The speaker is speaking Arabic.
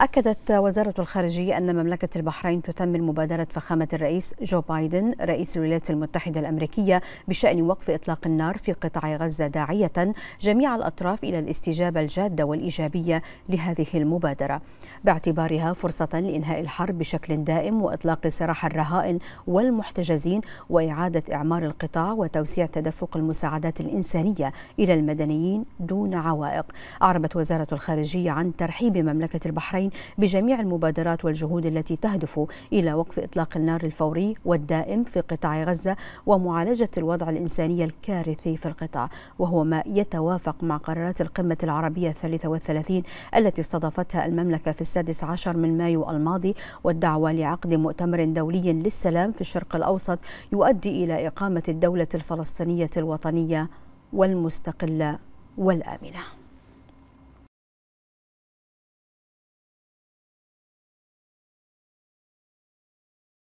أكدت وزارة الخارجية أن مملكة البحرين تثمن مبادرة فخامة الرئيس جو بايدن رئيس الولايات المتحدة الأمريكية بشأن وقف إطلاق النار في قطاع غزة داعية جميع الأطراف إلى الاستجابة الجادة والإيجابية لهذه المبادرة باعتبارها فرصة لإنهاء الحرب بشكل دائم وإطلاق سراح الرهائن والمحتجزين وإعادة إعمار القطاع وتوسيع تدفق المساعدات الإنسانية إلى المدنيين دون عوائق أعربت وزارة الخارجية عن ترحيب مملكة البحرين بجميع المبادرات والجهود التي تهدف إلى وقف إطلاق النار الفوري والدائم في قطاع غزة ومعالجة الوضع الإنساني الكارثي في القطاع وهو ما يتوافق مع قرارات القمة العربية الثالثة والثلاثين التي استضافتها المملكة في السادس عشر من مايو الماضي والدعوة لعقد مؤتمر دولي للسلام في الشرق الأوسط يؤدي إلى إقامة الدولة الفلسطينية الوطنية والمستقلة والآمنة